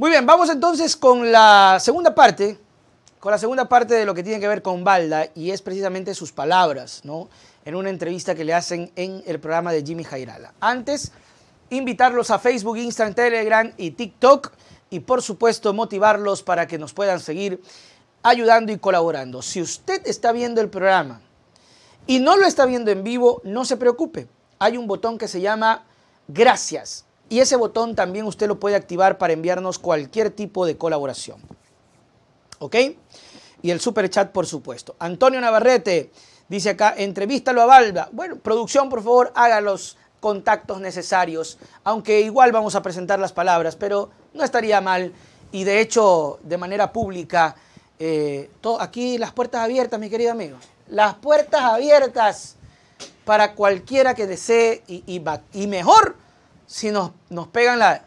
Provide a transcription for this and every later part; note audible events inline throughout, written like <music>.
Muy bien, vamos entonces con la segunda parte, con la segunda parte de lo que tiene que ver con Balda y es precisamente sus palabras, ¿no? En una entrevista que le hacen en el programa de Jimmy Jairala. Antes, invitarlos a Facebook, Instagram, Telegram y TikTok y por supuesto motivarlos para que nos puedan seguir ayudando y colaborando. Si usted está viendo el programa y no lo está viendo en vivo, no se preocupe. Hay un botón que se llama gracias y ese botón también usted lo puede activar para enviarnos cualquier tipo de colaboración. ¿Ok? Y el super chat, por supuesto. Antonio Navarrete dice acá, entrevístalo a Valda. Bueno, producción, por favor, haga los contactos necesarios, aunque igual vamos a presentar las palabras, pero no estaría mal. Y de hecho, de manera pública, eh, todo, aquí las puertas abiertas, mi querido amigo. Las puertas abiertas para cualquiera que desee y, y, y mejor si nos, pegan la...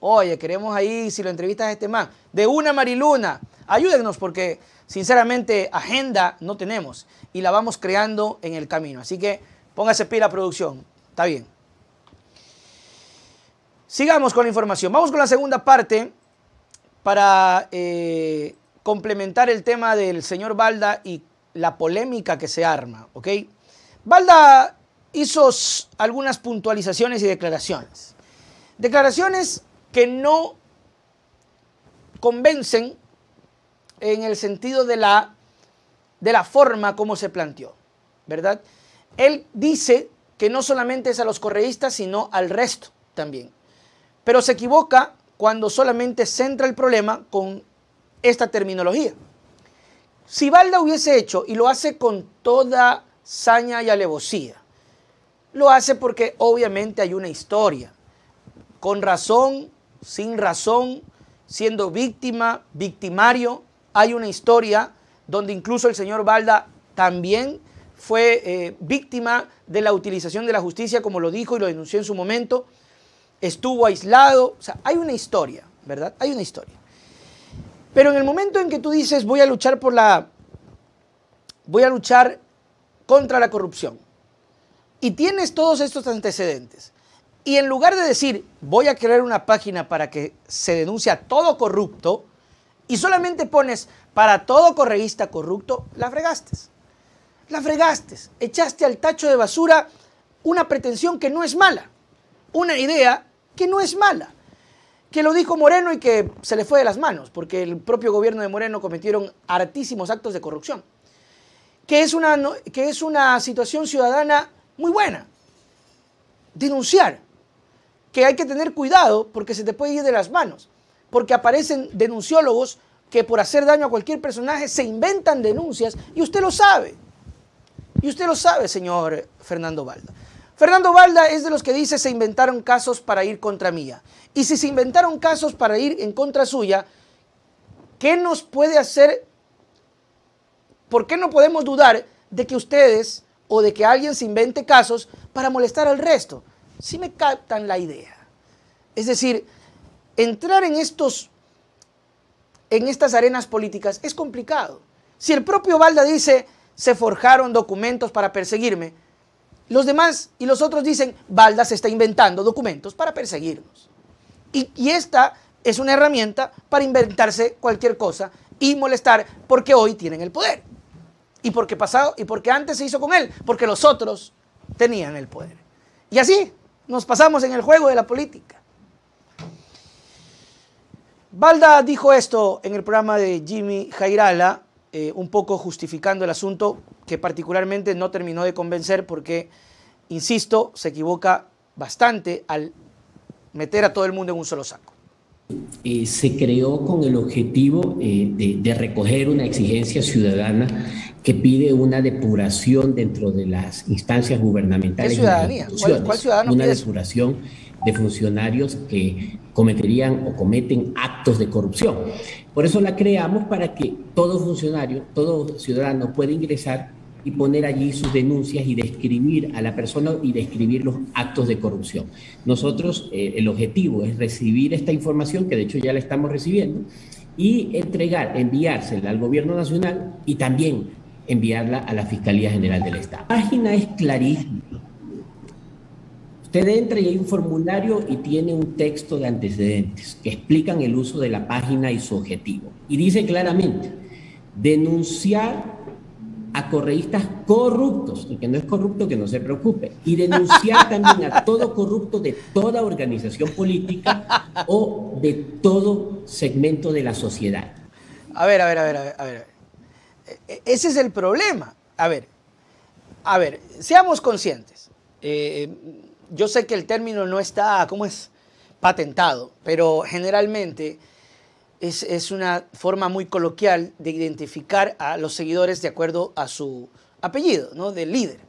Oye, queremos ahí, si lo entrevistas a este man, de una Mariluna, ayúdennos porque sinceramente agenda no tenemos y la vamos creando en el camino. Así que póngase pila producción, está bien. Sigamos con la información. Vamos con la segunda parte para eh, complementar el tema del señor Balda y la polémica que se arma, ¿ok? Balda hizo algunas puntualizaciones y declaraciones. Declaraciones que no convencen en el sentido de la, de la forma como se planteó, ¿verdad? Él dice que no solamente es a los correístas, sino al resto también. Pero se equivoca cuando solamente centra el problema con esta terminología. Si Valda hubiese hecho, y lo hace con toda saña y alevosía, lo hace porque obviamente hay una historia, con razón, sin razón, siendo víctima, victimario, hay una historia donde incluso el señor Balda también fue eh, víctima de la utilización de la justicia, como lo dijo y lo denunció en su momento, estuvo aislado, o sea, hay una historia, ¿verdad? Hay una historia. Pero en el momento en que tú dices voy a luchar por la, voy a luchar contra la corrupción, y tienes todos estos antecedentes, y en lugar de decir, voy a crear una página para que se denuncie a todo corrupto, y solamente pones para todo correísta corrupto, la fregaste. La fregaste. Echaste al tacho de basura una pretensión que no es mala, una idea que no es mala, que lo dijo Moreno y que se le fue de las manos, porque el propio gobierno de Moreno cometieron hartísimos actos de corrupción, es una, que es una situación ciudadana muy buena. Denunciar. Que hay que tener cuidado porque se te puede ir de las manos. Porque aparecen denunciólogos que por hacer daño a cualquier personaje se inventan denuncias y usted lo sabe. Y usted lo sabe, señor Fernando Valda. Fernando Valda es de los que dice se inventaron casos para ir contra mía. Y si se inventaron casos para ir en contra suya, ¿qué nos puede hacer? ¿Por qué no podemos dudar de que ustedes o de que alguien se invente casos para molestar al resto. Si me captan la idea. Es decir, entrar en estos en estas arenas políticas es complicado. Si el propio Balda dice, se forjaron documentos para perseguirme, los demás y los otros dicen, Balda se está inventando documentos para perseguirnos. y esta es una herramienta para inventarse cualquier cosa y molestar porque hoy tienen el poder y porque pasado y porque antes se hizo con él, porque los otros tenían el poder. Y así nos pasamos en el juego de la política. Balda dijo esto en el programa de Jimmy Jairala, eh, un poco justificando el asunto que particularmente no terminó de convencer porque, insisto, se equivoca bastante al meter a todo el mundo en un solo saco. Eh, se creó con el objetivo eh, de, recoger una exigencia ciudadana que pide una depuración dentro de las instancias gubernamentales. ¿Qué ciudadanía? ¿Cuál, una depuración de funcionarios que cometerían o cometen actos de corrupción. Por eso la creamos para que todo funcionario, todo ciudadano pueda ingresar y poner allí sus denuncias y describir a la persona y describir los actos de corrupción. Nosotros, eh, el objetivo es recibir esta información, que de hecho ya la estamos recibiendo, y entregar, enviársela al gobierno nacional y también enviarla a la Fiscalía General del Estado. La página es clarísima. Usted entra y hay un formulario y tiene un texto de antecedentes que explican el uso de la página y su objetivo. Y dice claramente, denunciar a correístas corruptos, y que no es corrupto que no se preocupe, y denunciar <laughs> también a todo corrupto de toda organización política o de todo segmento de la sociedad. A ver, a ver, a ver, a ver, a ver. E, ese es el problema. A ver, a ver, seamos conscientes. Eh, em, yo sé que el término no está, ¿cómo es? Patentado, pero generalmente es, una forma muy coloquial de identificar a los seguidores de acuerdo a su apellido, ¿no? Del líder.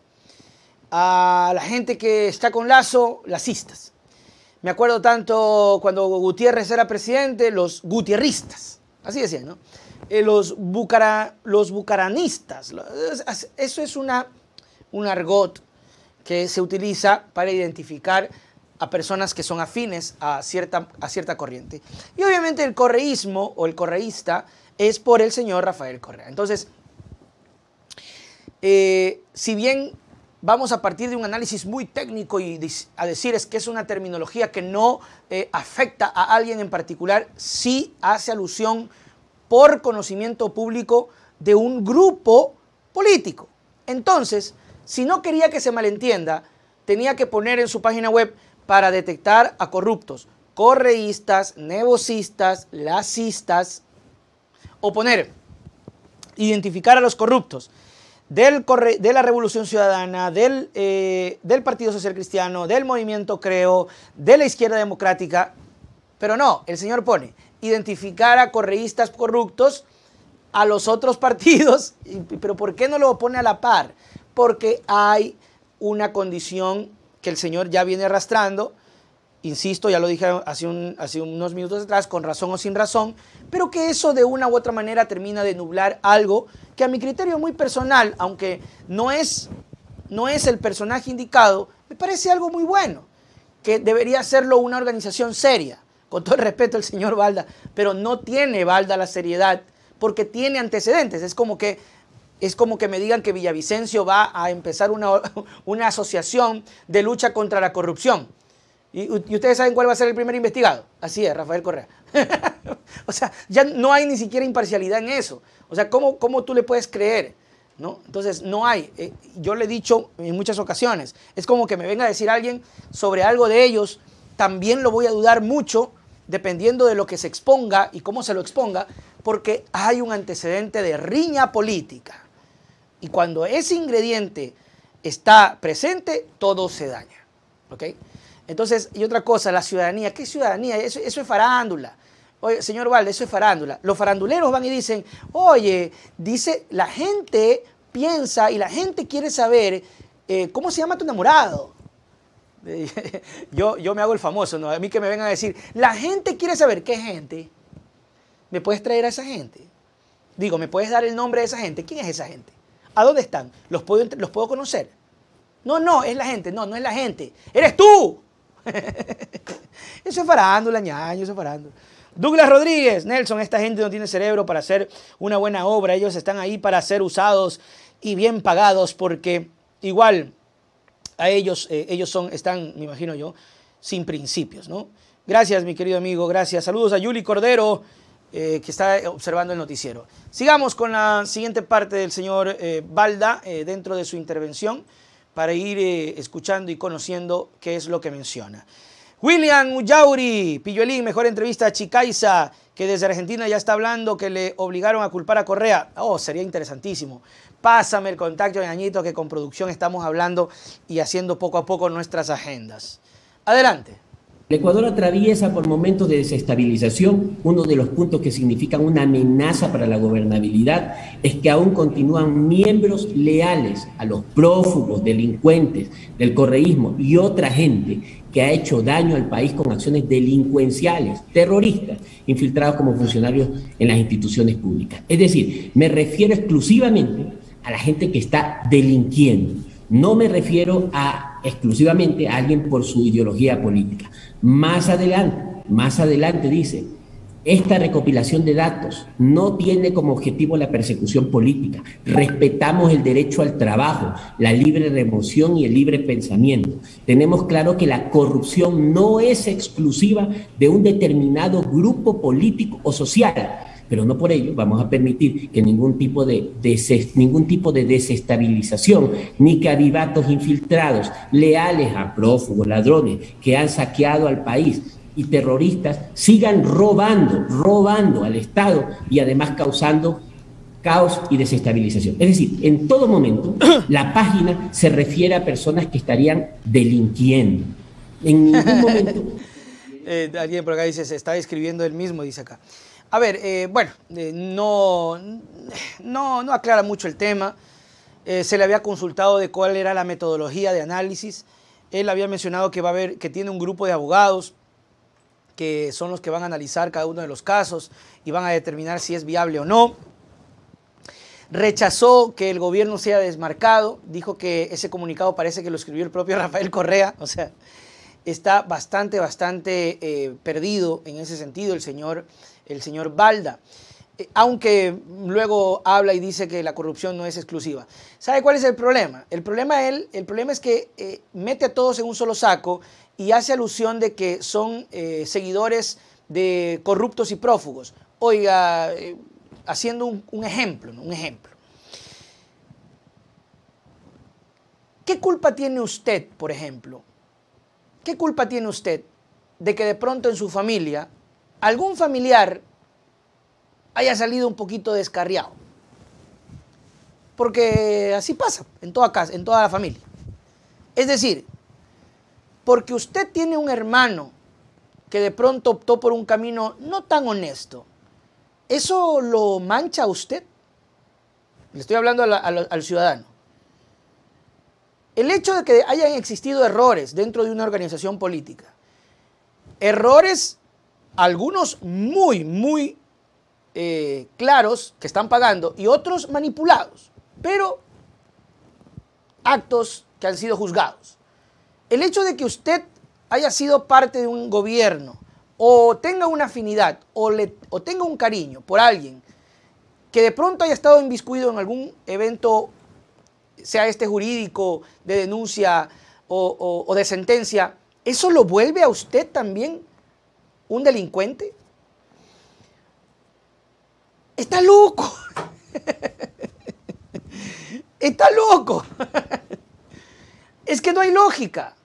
A la gente que está con Lazo, lacistas. Me acuerdo tanto cuando Gutiérrez era presidente, los gutierristas, así decían, ¿no? Eh, los, bucara, los bucaranistas, eso es una, un argot que se utiliza para identificar a personas que son afines a cierta, a cierta corriente. Y obviamente el correísmo o el correísta es por el señor Rafael Correa. Entonces, eh, si bien vamos a partir de un análisis muy técnico y a decir es que es una terminología que no eh, afecta a alguien en particular, sí hace alusión por conocimiento público de un grupo político. Entonces, si no quería que se malentienda, tenía que poner en su página web para detectar a corruptos, correístas, nevocistas, lacistas, o poner, identificar a los corruptos del de la Revolución Ciudadana, del, eh, del Partido Social Cristiano, del Movimiento Creo, de la Izquierda Democrática, pero no, el señor pone identificar a correístas corruptos a los otros <laughs> partidos, pero ¿por qué no lo pone a la par? Porque hay una condición que el Señor ya viene arrastrando, insisto, ya lo dije hace, unos minutos atrás, con razón o sin razón, pero que eso de una u otra manera termina de nublar algo que a mi criterio muy personal, aunque no es, no es el personaje indicado, me parece algo muy bueno, que debería hacerlo una organización seria, con todo el respeto el señor Valda, pero no tiene Valda la seriedad porque tiene antecedentes, es como que es como que me digan que Villavicencio va a empezar una, <laughs> asociación de lucha contra la corrupción. Y, ustedes saben cuál va a ser el primer investigado. Así es, Rafael Correa. <laughs> o sea, ya no hay ni siquiera imparcialidad en eso. O sea, ¿cómo, tú le puedes creer? ¿No? Entonces, no hay. Eh, yo le he dicho en muchas ocasiones, es como que me venga a decir alguien sobre algo de ellos, también lo voy a dudar mucho dependiendo de lo que se exponga y cómo se lo exponga, porque hay un antecedente de riña política. Y cuando ese ingrediente está presente, todo se daña. ¿Ok? Entonces, y otra cosa, la ciudadanía. ¿Qué ciudadanía? Eso, es farándula. Oye, señor Valde, eso es farándula. Los faranduleros van y dicen, oye, dice, la gente piensa y la gente quiere saber eh, cómo se llama tu enamorado. <laughs> yo, yo me hago el famoso, ¿no? A mí que me vengan a decir, la gente quiere saber qué gente. ¿Me puedes traer a esa gente? Digo, ¿me puedes dar el nombre de esa gente? ¿Quién es esa gente? ¿A dónde están? ¿Los puedo, los puedo conocer? No, no, es la gente. No, no es la gente. ¡Eres tú! <laughs> eso es farándula, ñaño, eso es farándula. Douglas Rodríguez, Nelson, esta gente no tiene cerebro para hacer una buena obra. Ellos están ahí para ser usados y bien pagados porque igual a ellos, eh, ellos son, están, me imagino yo, sin principios, ¿no? Gracias, mi querido amigo, gracias. Saludos a Yuli Cordero. Eh, que está eh, observando el noticiero. Sigamos con la siguiente parte del señor eh, Balda dentro de su intervención para ir escuchando y conociendo qué es lo que menciona. William Ullauri, Pillolín, mejor entrevista a Chicaiza, que desde Argentina ya está hablando que le obligaron a culpar a Correa. Oh, sería interesantísimo. Pásame el contacto de Añito, que con producción estamos hablando y haciendo poco a poco nuestras agendas. Adelante. El Ecuador atraviesa por momentos de desestabilización. Uno de los puntos que significan una amenaza para la gobernabilidad es que aún continúan miembros leales a los prófugos, delincuentes del correísmo y otra gente que ha hecho daño al país con acciones delincuenciales, terroristas, infiltrados como funcionarios en las instituciones públicas. Es decir, me refiero exclusivamente a la gente que está delinquiendo. No me refiero a exclusivamente a alguien por su ideología política. Más adelante, más adelante dice, esta recopilación de datos no tiene como objetivo la persecución política. Respetamos el derecho al trabajo, la libre remoción y el libre pensamiento. Tenemos claro que la corrupción no es exclusiva de un determinado grupo político o social pero no por ello vamos a permitir que ningún tipo de, ningún tipo de desestabilización ni caribatos infiltrados, leales a prófugos, ladrones que han saqueado al país y terroristas sigan robando, robando al Estado y además causando caos y desestabilización. Es decir, en todo momento <coughs> la página se refiere a personas que estarían delinquiendo. En ningún momento... <laughs> Eh, alguien por acá dice, se está escribiendo él mismo, dice acá. A ver, eh, bueno, eh, no, no, aclara mucho el tema. Eh, se le había consultado de cuál era la metodología de análisis. Él había mencionado que va a haber, que tiene un grupo de abogados que son los que van a analizar cada uno de los casos y van a determinar si es viable o no. Rechazó que el gobierno sea desmarcado, dijo que ese comunicado parece que lo escribió el propio <laughs> Rafael Correa, o sea, está bastante, bastante eh, perdido en ese sentido el señor, el señor Balda. Eh, aunque luego habla y dice que la corrupción no es exclusiva. ¿Sabe cuál es el problema? El problema, él, el problema es que eh, mete a todos en un solo saco y hace alusión de que son seguidores de corruptos y prófugos. Oiga, haciendo un, ejemplo, un ejemplo. ¿Qué culpa tiene usted, por ejemplo, ¿qué culpa tiene usted de que de pronto en su familia algún familiar haya salido un poquito descarriado? Porque así pasa en toda casa, en toda la familia. Es decir, porque usted tiene un hermano que de pronto optó por un camino no tan honesto, ¿eso lo mancha a usted? Le estoy hablando al ciudadano. El hecho de que hayan existido errores dentro de una organización política, errores algunos muy, muy eh, claros que están pagando y otros manipulados, pero actos que han sido juzgados. El hecho de que usted haya sido parte de un gobierno o tenga una afinidad o, o tenga un cariño por alguien que de pronto haya estado inviscuido en algún evento sea este jurídico de denuncia o, de sentencia, ¿eso lo vuelve a usted también un delincuente? Está loco. <laughs> Está loco. <laughs> Es que no hay lógica.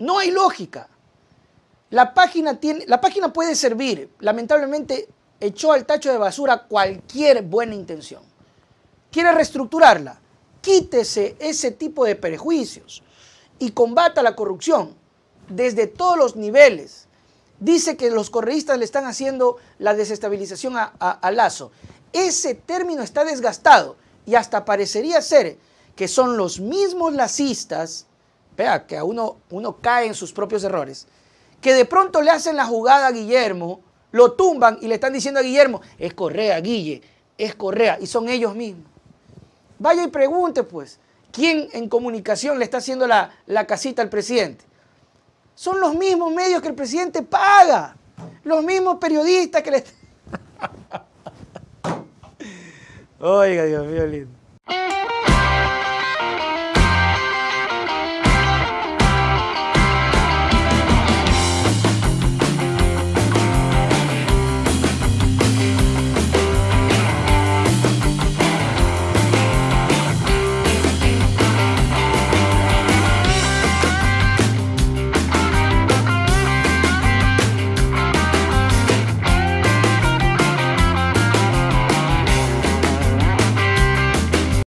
No hay lógica. La página, tiene, la página puede servir. Lamentablemente echó al tacho de basura cualquier buena intención. Quiere reestructurarla. Quítese ese tipo de prejuicios y combata la corrupción desde todos los niveles. Dice que los correístas le están haciendo la desestabilización a, Lazo. Ese término está desgastado y hasta parecería ser que son los mismos lacistas, vea que a uno, uno cae en sus propios errores, que de pronto le hacen la jugada a Guillermo, lo tumban y le están diciendo a Guillermo, es Correa, Guille, es Correa, y son ellos mismos. Vaya y pregunte, pues, ¿quién en comunicación le está haciendo la, casita al presidente? Son los mismos medios que el presidente paga, los mismos periodistas que le... <laughs> Oiga, Dios mío, lindo.